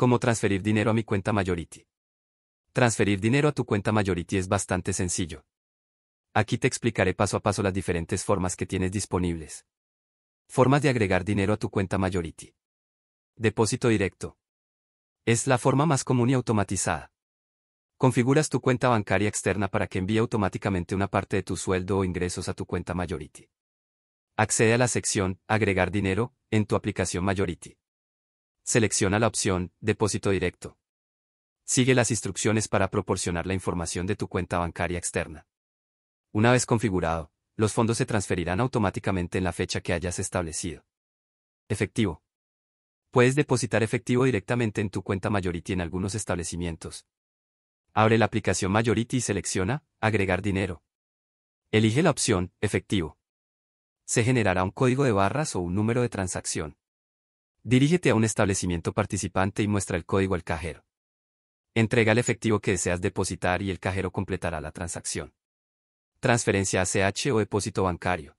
Cómo transferir dinero a mi cuenta majority. Transferir dinero a tu cuenta majority es bastante sencillo. Aquí te explicaré paso a paso las diferentes formas que tienes disponibles. Formas de agregar dinero a tu cuenta majority. Depósito directo. Es la forma más común y automatizada. Configuras tu cuenta bancaria externa para que envíe automáticamente una parte de tu sueldo o ingresos a tu cuenta majority. Accede a la sección Agregar dinero en tu aplicación Mayority selecciona la opción Depósito directo. Sigue las instrucciones para proporcionar la información de tu cuenta bancaria externa. Una vez configurado, los fondos se transferirán automáticamente en la fecha que hayas establecido. Efectivo. Puedes depositar efectivo directamente en tu cuenta Mayority en algunos establecimientos. Abre la aplicación Mayority y selecciona Agregar dinero. Elige la opción Efectivo. Se generará un código de barras o un número de transacción. Dirígete a un establecimiento participante y muestra el código al cajero. Entrega el efectivo que deseas depositar y el cajero completará la transacción. Transferencia ACH o depósito bancario.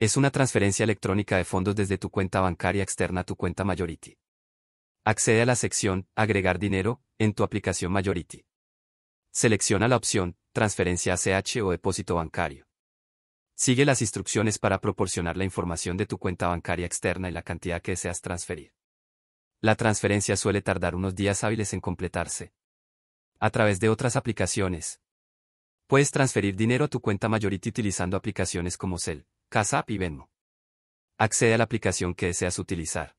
Es una transferencia electrónica de fondos desde tu cuenta bancaria externa a tu cuenta Mayority. Accede a la sección Agregar dinero en tu aplicación Mayority. Selecciona la opción Transferencia ACH o depósito bancario. Sigue las instrucciones para proporcionar la información de tu cuenta bancaria externa y la cantidad que deseas transferir. La transferencia suele tardar unos días hábiles en completarse. A través de otras aplicaciones. Puedes transferir dinero a tu cuenta Mayority utilizando aplicaciones como Cell, App y Venmo. Accede a la aplicación que deseas utilizar.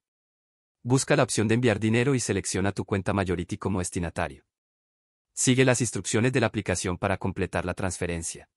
Busca la opción de enviar dinero y selecciona tu cuenta Mayority como destinatario. Sigue las instrucciones de la aplicación para completar la transferencia.